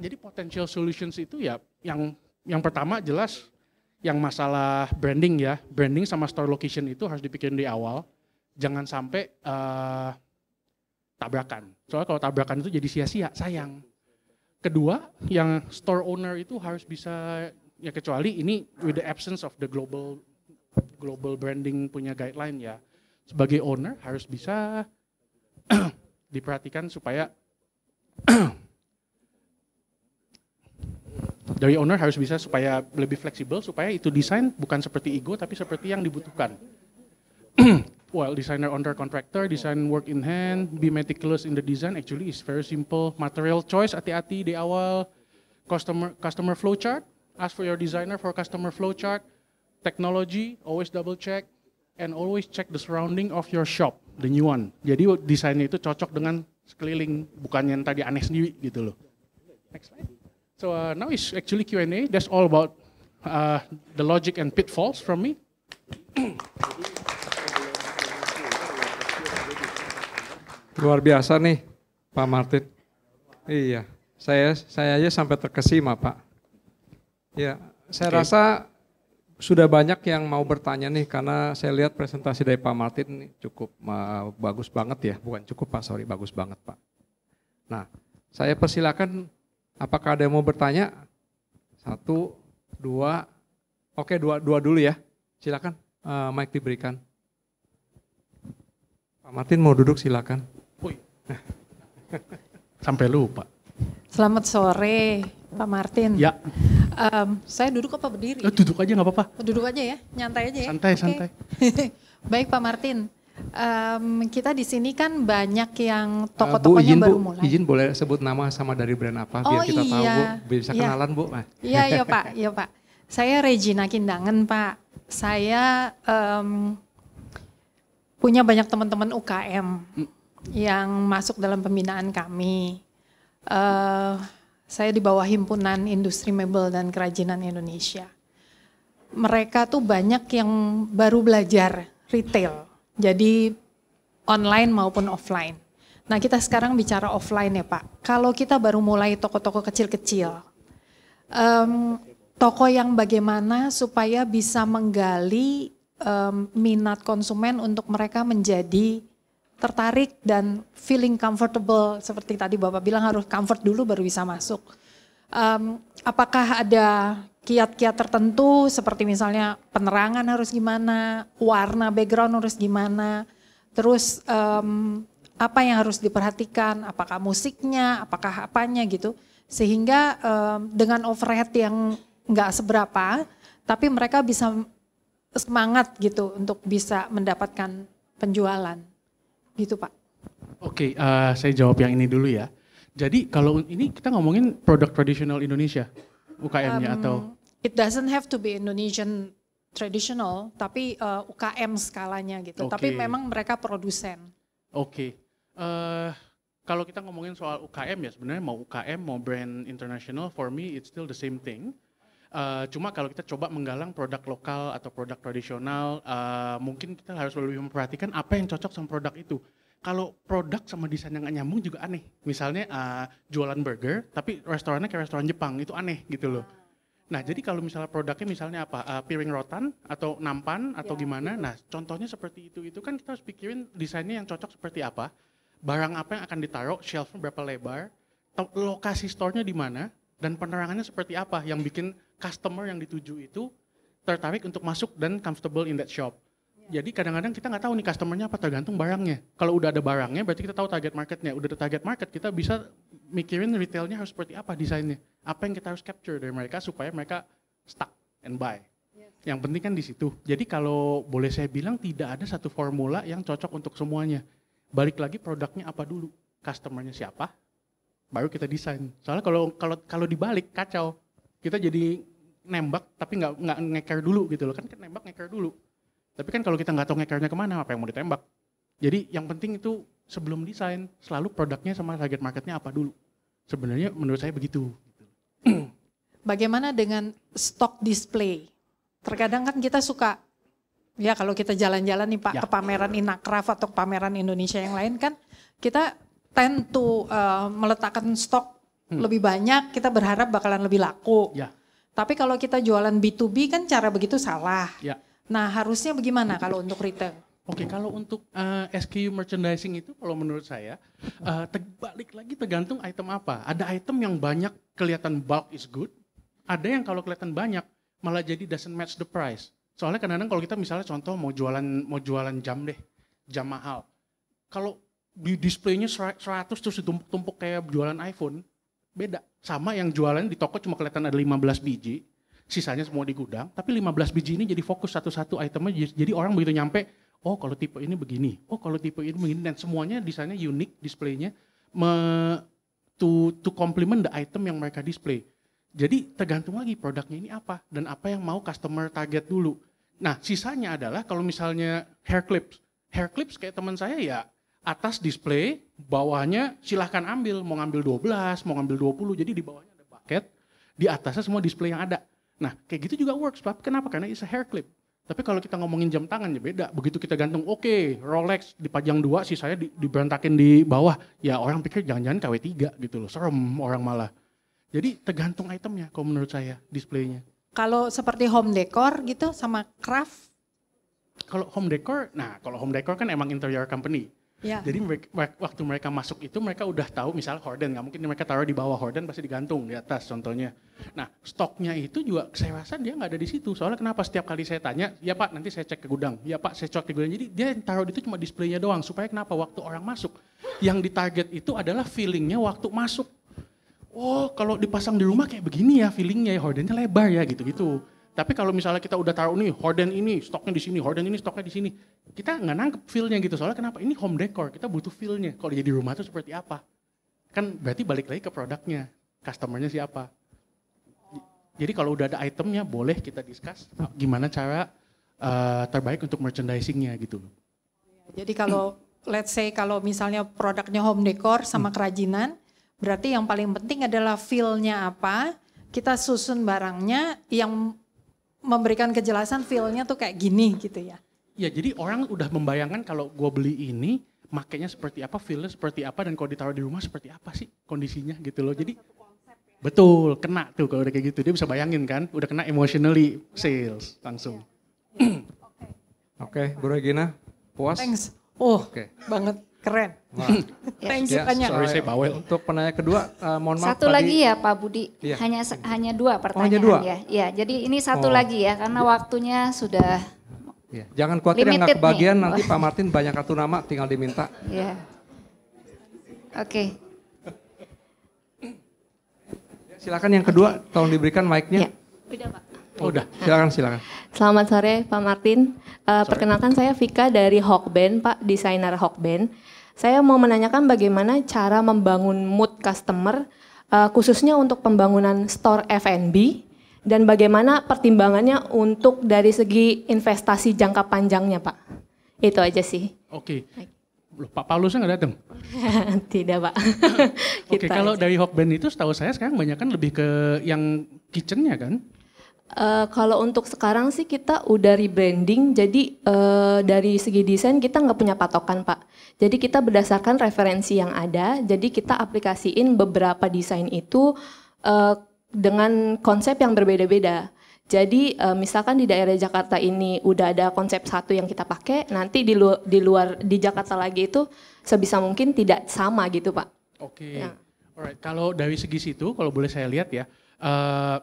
Jadi potential solutions itu ya yang yang pertama jelas yang masalah branding ya, branding sama store location itu harus dipikirin di awal. Jangan sampai uh, tabrakan. Soalnya kalau tabrakan itu jadi sia-sia, sayang. Kedua, yang store owner itu harus bisa ya kecuali ini with the absence of the global global branding punya guideline ya. Sebagai owner harus bisa diperhatikan supaya dari owner harus bisa supaya lebih fleksibel supaya itu desain bukan seperti ego tapi seperti yang dibutuhkan. well, designer under contractor, design work in hand, be meticulous in the design actually is very simple. Material choice hati-hati di awal. Customer customer flow chart, ask for your designer for customer flow chart. Technology always double check and always check the surrounding of your shop, the new one. Jadi desainnya itu cocok dengan sekeliling, bukan yang tadi aneh sendiri gitu loh. Next slide. So uh, now it's actually Q&A. That's all about uh, the logic and pitfalls from me. Luar biasa nih, Pak Martin. Iya, saya saya aja sampai terkesima, Pak. Ya, saya okay. rasa sudah banyak yang mau bertanya nih karena saya lihat presentasi dari Pak Martin cukup uh, bagus banget ya, bukan cukup Pak, sorry, bagus banget Pak. Nah, saya persilakan Apakah ada yang mau bertanya? Satu, dua, oke dua, dua dulu ya. Silakan, uh, mic diberikan. Pak Martin mau duduk silakan. Sampai lupa. Selamat sore, Pak Martin. Ya. Um, saya duduk apa berdiri? Eh, duduk aja nggak apa-apa. Duduk aja ya, nyantai aja ya. Santai, okay. santai. Baik Pak Martin, Um, kita di sini kan banyak yang eh, toko-tokonya uh, baru bu, mulai. Izin boleh sebut nama sama dari brand apa oh, biar kita iya. tahu Bu, iya. bisa iya. kenalan Bu. Iya, iya Pak, iya Pak. Saya Regina Kindangan Pak. Saya um, punya banyak teman-teman UKM hmm. yang masuk dalam pembinaan kami. Uh, saya di bawah himpunan industri mebel dan kerajinan Indonesia. Mereka tuh banyak yang baru belajar retail jadi online maupun offline. Nah kita sekarang bicara offline ya Pak. Kalau kita baru mulai toko-toko kecil-kecil, um, toko yang bagaimana supaya bisa menggali um, minat konsumen untuk mereka menjadi tertarik dan feeling comfortable seperti tadi Bapak bilang harus comfort dulu baru bisa masuk. Um, apakah ada kiat-kiat tertentu seperti misalnya penerangan harus gimana, warna background harus gimana, terus um, apa yang harus diperhatikan, apakah musiknya, apakah apanya gitu, sehingga um, dengan overhead yang nggak seberapa, tapi mereka bisa semangat gitu untuk bisa mendapatkan penjualan, gitu Pak. Oke, uh, saya jawab yang ini dulu ya. Jadi kalau ini kita ngomongin produk tradisional Indonesia, UKM-nya um, atau? It doesn't have to be Indonesian traditional, tapi uh, UKM skalanya gitu. Okay. Tapi memang mereka produsen. Oke. Okay. Uh, eh, kalau kita ngomongin soal UKM ya sebenarnya mau UKM mau brand international for me it's still the same thing. Uh, cuma kalau kita coba menggalang produk lokal atau produk tradisional, uh, mungkin kita harus lebih memperhatikan apa yang cocok sama produk itu kalau produk sama desain yang gak nyambung juga aneh. Misalnya uh, jualan burger, tapi restorannya kayak restoran Jepang, itu aneh gitu loh. Nah, jadi kalau misalnya produknya misalnya apa, uh, piring rotan atau nampan atau ya, gimana, gitu. nah contohnya seperti itu, itu kan kita harus pikirin desainnya yang cocok seperti apa, barang apa yang akan ditaruh, shelf berapa lebar, lokasi store-nya di mana, dan penerangannya seperti apa yang bikin customer yang dituju itu tertarik untuk masuk dan comfortable in that shop. Jadi kadang-kadang kita nggak tahu nih customernya apa tergantung barangnya. Kalau udah ada barangnya berarti kita tahu target marketnya. Udah ada target market kita bisa mikirin retailnya harus seperti apa desainnya. Apa yang kita harus capture dari mereka supaya mereka stuck and buy. Yang penting kan di situ. Jadi kalau boleh saya bilang tidak ada satu formula yang cocok untuk semuanya. Balik lagi produknya apa dulu, customernya siapa, baru kita desain. Soalnya kalau kalau kalau dibalik kacau. Kita jadi nembak tapi nggak nggak ngeker dulu gitu loh kan, kan nembak ngeker dulu tapi kan kalau kita nggak tahu ngekernya kemana, apa yang mau ditembak. Jadi yang penting itu sebelum desain, selalu produknya sama target marketnya apa dulu. Sebenarnya menurut saya begitu. Bagaimana dengan stok display? Terkadang kan kita suka, ya kalau kita jalan-jalan nih Pak ya. ke pameran Inakraf atau pameran Indonesia yang lain kan, kita tend to uh, meletakkan stok hmm. lebih banyak, kita berharap bakalan lebih laku. Ya. Tapi kalau kita jualan B2B kan cara begitu salah. Ya Nah, harusnya bagaimana kalau untuk retail? Oke, kalau untuk uh, eh, SKU merchandising itu kalau menurut saya uh, balik lagi tergantung item apa. Ada item yang banyak kelihatan bulk is good, ada yang kalau kelihatan banyak malah jadi doesn't match the price. Soalnya kadang-kadang kalau kita misalnya contoh mau jualan mau jualan jam deh, jam mahal. Kalau di displaynya 100 terus ditumpuk-tumpuk kayak jualan iPhone, beda. Sama yang jualan di toko cuma kelihatan ada 15 biji, sisanya semua di gudang, tapi 15 biji ini jadi fokus satu-satu itemnya, jadi orang begitu nyampe, oh kalau tipe ini begini, oh kalau tipe ini begini, dan semuanya desainnya unik, displaynya, me, to, to complement the item yang mereka display. Jadi tergantung lagi produknya ini apa, dan apa yang mau customer target dulu. Nah sisanya adalah kalau misalnya hair clips, hair clips kayak teman saya ya, atas display, bawahnya silahkan ambil, mau ngambil 12, mau ngambil 20, jadi di bawahnya ada bucket, di atasnya semua display yang ada Nah, kayak gitu juga works, tapi Kenapa? Karena it's a hair clip. Tapi kalau kita ngomongin jam tangan ya beda. Begitu kita gantung, oke, okay, Rolex dipajang dua, saya di, diberantakin di bawah. Ya orang pikir jangan-jangan KW3 gitu loh, serem orang malah. Jadi tergantung itemnya kalau menurut saya, displaynya. Kalau seperti home decor gitu sama craft? Kalau home decor, nah kalau home decor kan emang interior company Yeah. Jadi waktu mereka masuk itu mereka udah tahu misal horden nggak mungkin mereka taruh di bawah horden pasti digantung di atas contohnya. Nah stoknya itu juga saya rasa dia nggak ada di situ. Soalnya kenapa setiap kali saya tanya, ya pak nanti saya cek ke gudang, ya pak saya cek ke gudang. Jadi dia yang taruh itu cuma displaynya doang supaya kenapa waktu orang masuk yang ditarget itu adalah feelingnya waktu masuk. Oh kalau dipasang di rumah kayak begini ya feelingnya ya hordennya lebar ya gitu-gitu. Tapi kalau misalnya kita udah taruh nih horden ini stoknya di sini, horden ini stoknya di sini, kita nggak nangkep feel gitu. Soalnya kenapa? Ini home decor, kita butuh feel Kalau jadi rumah tuh seperti apa? Kan berarti balik lagi ke produknya, customernya siapa. Jadi kalau udah ada itemnya boleh kita discuss ah, gimana cara uh, terbaik untuk merchandisingnya gitu. Jadi kalau let's say kalau misalnya produknya home decor sama hmm. kerajinan, berarti yang paling penting adalah feel apa, kita susun barangnya yang memberikan kejelasan feel-nya tuh kayak gini gitu ya. Ya jadi orang udah membayangkan kalau gue beli ini, makanya seperti apa, feel-nya seperti apa, dan kalau ditaruh di rumah seperti apa sih kondisinya gitu loh. Jadi betul, kena tuh kalau udah kayak gitu. Dia bisa bayangin kan, udah kena emotionally sales langsung. Oke, ya. okay. okay, Bu Regina, puas? Thanks. Oh, okay. banget. Keren. Ya, Thanks banyak. Sorry saya bawel. Untuk penanya kedua, uh, mohon maaf. Satu lagi ya Pak Budi, yeah. hanya hanya dua pertanyaan oh, hanya dua? ya. Ya, jadi ini satu oh. lagi ya karena iya. waktunya sudah yeah. Jangan khawatir yang nggak kebagian nih. nanti Pak Martin banyak kartu nama tinggal diminta. Iya. Oke. Okay. Silakan yang kedua, okay. tolong diberikan mic-nya. Iya. Udah, Pak. Oh, udah, silakan silakan. Selamat sore Pak Martin. Uh, perkenalkan saya Vika dari Hawk Band, Pak, desainer Hawk Band. Saya mau menanyakan bagaimana cara membangun mood customer uh, khususnya untuk pembangunan store F&B dan bagaimana pertimbangannya untuk dari segi investasi jangka panjangnya, Pak? Itu aja sih. Oke. Okay. Loh, Pak Paulusnya nggak datang? Tidak, Pak. Oke, okay, kalau aja. dari Hokben itu setahu saya sekarang banyak kan lebih ke yang kitchennya kan? Uh, kalau untuk sekarang sih kita udah rebranding, jadi uh, dari segi desain kita nggak punya patokan pak. Jadi kita berdasarkan referensi yang ada, jadi kita aplikasiin beberapa desain itu uh, dengan konsep yang berbeda-beda. Jadi uh, misalkan di daerah Jakarta ini udah ada konsep satu yang kita pakai, nanti di, lu di luar di Jakarta lagi itu sebisa mungkin tidak sama gitu pak. Oke, okay. ya. alright. Kalau dari segi situ, kalau boleh saya lihat ya. Uh,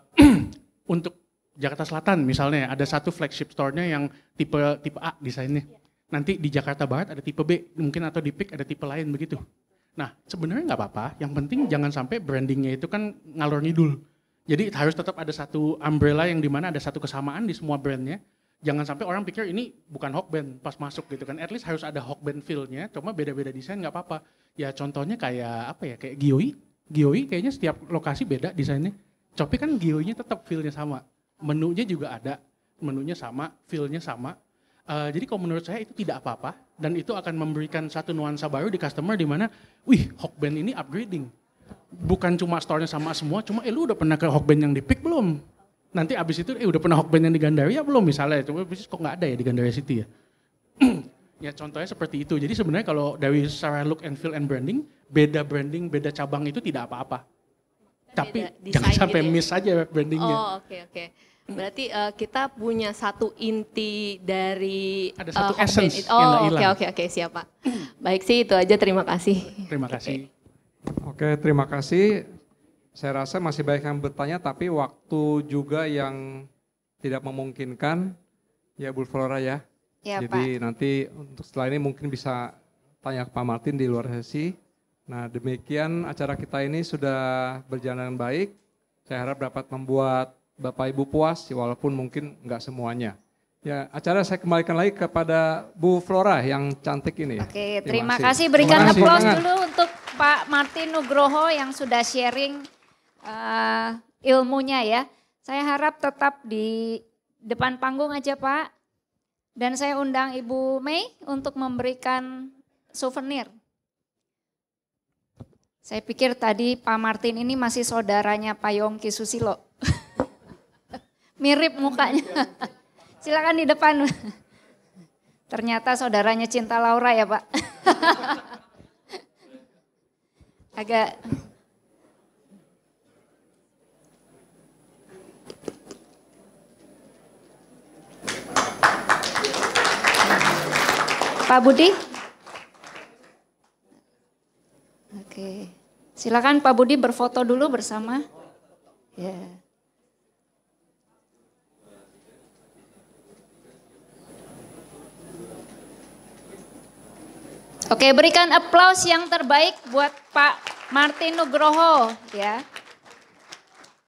untuk Jakarta Selatan misalnya ada satu flagship store-nya yang tipe tipe A desainnya. Iya. Nanti di Jakarta Barat ada tipe B, mungkin atau di PIK ada tipe lain begitu. Nah, sebenarnya nggak apa-apa. Yang penting jangan sampai brandingnya itu kan ngalor ngidul. Jadi harus tetap ada satu umbrella yang dimana ada satu kesamaan di semua brandnya. Jangan sampai orang pikir ini bukan hawk band pas masuk gitu kan. At least harus ada hawk band feel-nya, cuma beda-beda desain nggak apa-apa. Ya contohnya kayak apa ya, kayak Gioi. Gioi kayaknya setiap lokasi beda desainnya. Tapi kan Gioi-nya tetap feel-nya sama menunya juga ada, menunya sama, feel-nya sama. Uh, jadi kalau menurut saya itu tidak apa-apa dan itu akan memberikan satu nuansa baru di customer di mana, wih, Band ini upgrading. Bukan cuma store-nya sama semua, cuma eh lu udah pernah ke Hawk Band yang di Pick belum? Nanti abis itu eh udah pernah Hawk Band yang di Gandaria belum misalnya? Cuma bisnis kok nggak ada ya di Gandaria City ya? ya contohnya seperti itu. Jadi sebenarnya kalau dari secara look and feel and branding, beda branding, beda cabang itu tidak apa-apa tapi jangan sampai gitu ya? miss aja brandingnya. Oh oke okay, oke. Okay. Hmm. Berarti uh, kita punya satu inti dari ada eh, satu uh, essence it. Oh, oke oke oke siap Pak. Baik sih itu aja terima kasih. Terima kasih. Oke, okay, terima kasih. Saya rasa masih banyak yang bertanya tapi waktu juga yang tidak memungkinkan ya Bu Flora ya. ya Jadi Pak. nanti untuk setelah ini mungkin bisa tanya ke Pak Martin di luar sesi. Nah, demikian acara kita ini sudah berjalan baik. Saya harap dapat membuat Bapak Ibu puas walaupun mungkin nggak semuanya. Ya, acara saya kembalikan lagi kepada Bu Flora yang cantik ini. Ya. Oke, terima, terima kasih. kasih. Berikan applause dulu untuk Pak Martin Nugroho yang sudah sharing uh, ilmunya ya. Saya harap tetap di depan panggung aja Pak. Dan saya undang Ibu Mei untuk memberikan souvenir. Saya pikir tadi Pak Martin ini masih saudaranya Pak Yongki Susilo mirip mukanya. Silakan di depan. Ternyata saudaranya Cinta Laura ya Pak. Agak Pak Budi. Oke. Silakan Pak Budi berfoto dulu bersama. Ya. Yeah. Oke, berikan aplaus yang terbaik buat Pak Martin Nugroho ya.